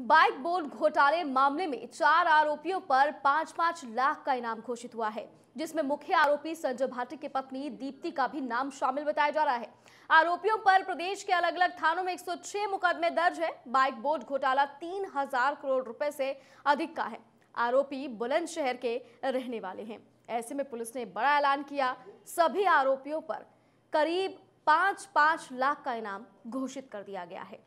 bike board घोटाले मामले में चार आरोपियों पर पांच पांच लाख का इनाम घोषित हुआ है जिसमें मुख्य आरोपी संजय भाटी की पत्नी दीप्ति का भी नाम शामिल बताया जा रहा है आरोपियों पर प्रदेश के अलग अलग थानों में 106 मुकदमे दर्ज है बाइक बोर्ड घोटाला तीन हजार करोड़ रुपए से अधिक का है आरोपी बुलंदशहर के रहने वाले हैं ऐसे में पुलिस ने बड़ा ऐलान किया सभी आरोपियों पर करीब पांच पांच लाख का इनाम घोषित कर दिया गया है